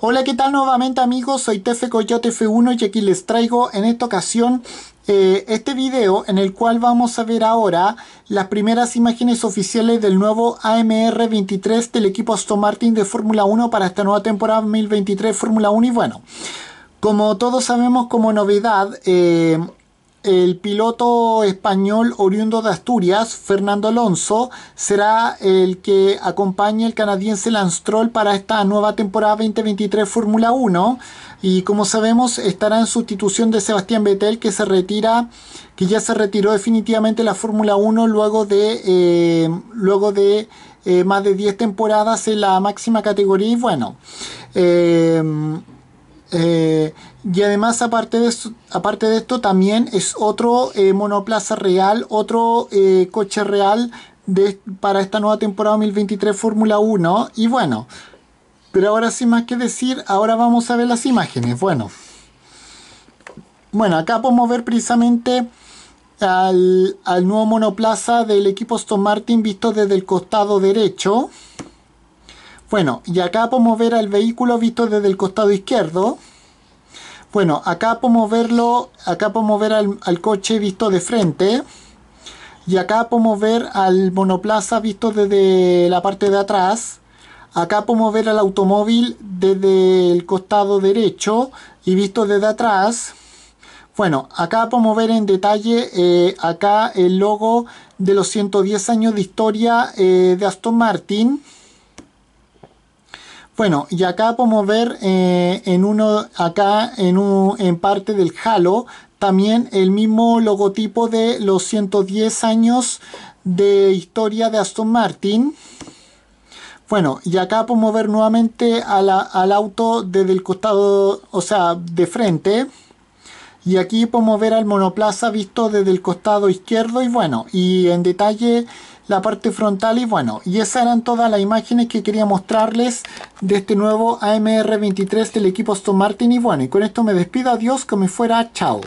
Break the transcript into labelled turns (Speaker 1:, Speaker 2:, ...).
Speaker 1: Hola, ¿qué tal nuevamente amigos? Soy Tefe Coyote F1 y aquí les traigo en esta ocasión eh, este video en el cual vamos a ver ahora las primeras imágenes oficiales del nuevo AMR 23 del equipo Aston Martin de Fórmula 1 para esta nueva temporada 2023 Fórmula 1 y bueno, como todos sabemos como novedad... Eh, el piloto español oriundo de Asturias, Fernando Alonso, será el que acompañe al canadiense Lance para esta nueva temporada 2023 Fórmula 1. Y como sabemos, estará en sustitución de Sebastián Vettel, que se retira, que ya se retiró definitivamente la Fórmula 1 luego de, eh, luego de eh, más de 10 temporadas en la máxima categoría. Y bueno. Eh, eh, y además, aparte de, esto, aparte de esto, también es otro eh, monoplaza real, otro eh, coche real para esta nueva temporada 2023 Fórmula 1. Y bueno, pero ahora sin más que decir, ahora vamos a ver las imágenes. Bueno, bueno acá podemos ver precisamente al, al nuevo monoplaza del equipo Aston Martin visto desde el costado derecho. Bueno, y acá podemos ver al vehículo visto desde el costado izquierdo. Bueno, acá podemos verlo, acá podemos ver al, coche visto de frente. Y acá podemos ver al monoplaza visto desde la parte de atrás. Acá podemos ver al automóvil desde el costado derecho y visto desde atrás. Bueno, acá podemos ver en detalle eh, acá el logo de los 110 años de historia eh, de Aston Martin. Bueno, y acá podemos ver eh, en uno, acá en, en parte del Halo, también el mismo logotipo de los 110 años de historia de Aston Martin. Bueno, y acá podemos ver nuevamente al auto desde el costado, o sea, de frente y aquí podemos ver al monoplaza visto desde el costado izquierdo y bueno y en detalle la parte frontal y bueno y esas eran todas las imágenes que quería mostrarles de este nuevo AMR23 del equipo Aston Martin y bueno y con esto me despido adiós como fuera chao